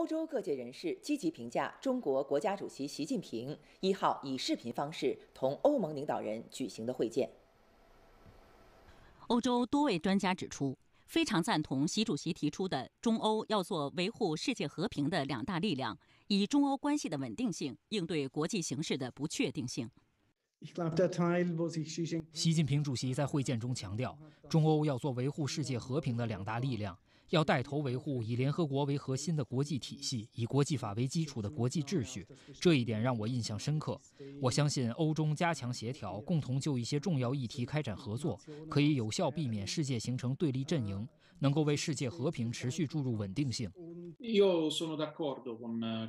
欧洲各界人士积极评价中国国家主席习近平一号以视频方式同欧盟领导人举行的会见。欧洲多位专家指出，非常赞同习主席提出的中欧要做维护世界和平的两大力量，以中欧关系的稳定性应对国际形势的不确定性。习近平主席在会见中强调，中欧要做维护世界和平的两大力量。要带头维护以联合国为核心的国际体系、以国际法为基础的国际秩序，这一点让我印象深刻。我相信，欧中加强协调，共同就一些重要议题开展合作，可以有效避免世界形成对立阵营，能够为世界和平持续注入稳定性。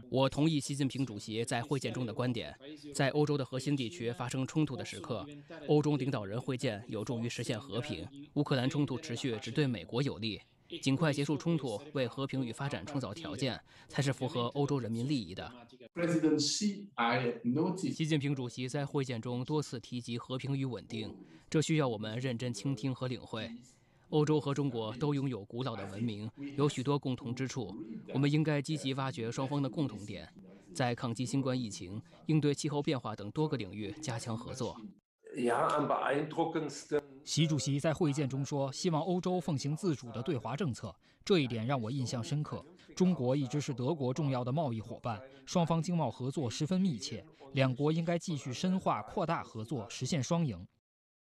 我同意习近平主席在会见中的观点：在欧洲的核心地区发生冲突的时刻，欧中领导人会见有助于实现和平。乌克兰冲突持续，只对美国有利。尽快结束冲突，为和平与发展创造条件，才是符合欧洲人民利益的。习近平主席在会见中多次提及和平与稳定，这需要我们认真倾听和领会。欧洲和中国都拥有古老的文明，有许多共同之处，我们应该积极挖掘双方的共同点，在抗击新冠疫情、应对气候变化等多个领域加强合作。习主席在会见中说：“希望欧洲奉行自主的对华政策，这一点让我印象深刻。中国一直是德国重要的贸易伙伴，双方经贸合作十分密切，两国应该继续深化、扩大合作，实现双赢。”